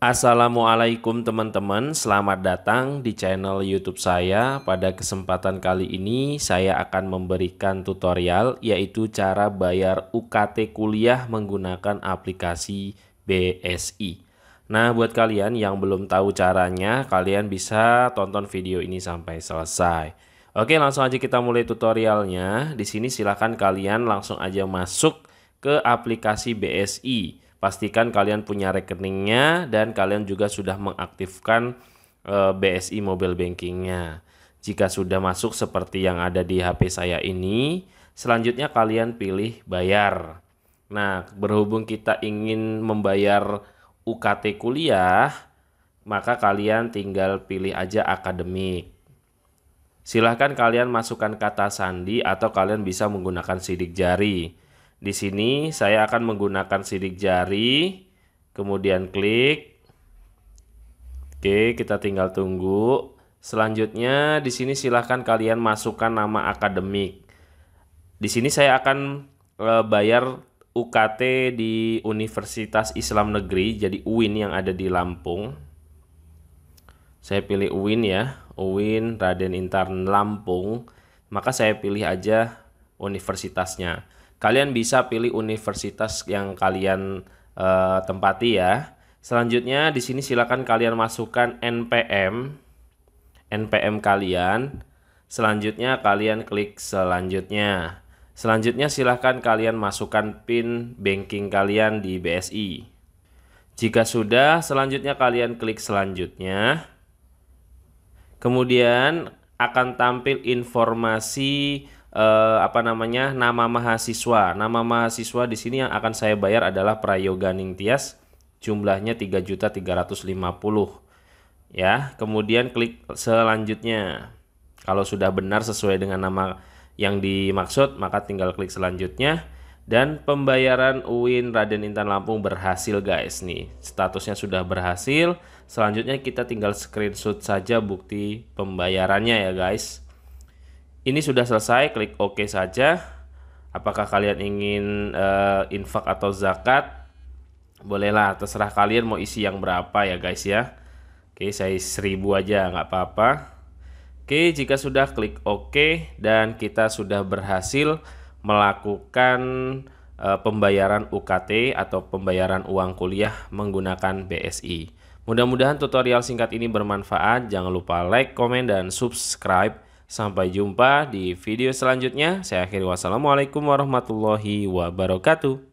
Assalamualaikum teman-teman, selamat datang di channel YouTube saya. Pada kesempatan kali ini saya akan memberikan tutorial yaitu cara bayar UKT kuliah menggunakan aplikasi BSI. Nah, buat kalian yang belum tahu caranya, kalian bisa tonton video ini sampai selesai. Oke, langsung aja kita mulai tutorialnya. Di sini silahkan kalian langsung aja masuk ke aplikasi BSI. Pastikan kalian punya rekeningnya dan kalian juga sudah mengaktifkan eh, BSI mobile bankingnya. Jika sudah masuk seperti yang ada di HP saya ini, selanjutnya kalian pilih bayar. Nah, berhubung kita ingin membayar UKT kuliah, maka kalian tinggal pilih aja akademik. Silahkan kalian masukkan kata sandi atau kalian bisa menggunakan sidik jari. Di sini saya akan menggunakan sidik jari, kemudian klik. Oke, kita tinggal tunggu. Selanjutnya di sini silahkan kalian masukkan nama akademik. Di sini saya akan eh, bayar UKT di Universitas Islam Negeri, jadi UIN yang ada di Lampung. Saya pilih UIN ya, UIN Raden Intan Lampung. Maka saya pilih aja universitasnya. Kalian bisa pilih universitas yang kalian uh, tempati ya. Selanjutnya di sini silakan kalian masukkan NPM NPM kalian. Selanjutnya kalian klik selanjutnya. Selanjutnya silakan kalian masukkan PIN banking kalian di BSI. Jika sudah, selanjutnya kalian klik selanjutnya. Kemudian akan tampil informasi eh, apa namanya nama mahasiswa. Nama mahasiswa di sini yang akan saya bayar adalah Prayoga Ningtyas jumlahnya 3.350. Ya, kemudian klik selanjutnya. Kalau sudah benar sesuai dengan nama yang dimaksud, maka tinggal klik selanjutnya dan pembayaran UIN Raden Intan Lampung berhasil guys nih. Statusnya sudah berhasil. Selanjutnya kita tinggal screenshot saja bukti pembayarannya ya guys. Ini sudah selesai, klik OK saja. Apakah kalian ingin uh, infak atau zakat? Bolehlah, terserah kalian mau isi yang berapa ya guys ya. Oke, saya seribu aja, nggak apa-apa. Oke, jika sudah klik OK dan kita sudah berhasil melakukan uh, pembayaran UKT atau pembayaran uang kuliah menggunakan BSI. Mudah-mudahan tutorial singkat ini bermanfaat. Jangan lupa like, komen, dan subscribe. Sampai jumpa di video selanjutnya. Saya akhiri wassalamualaikum warahmatullahi wabarakatuh.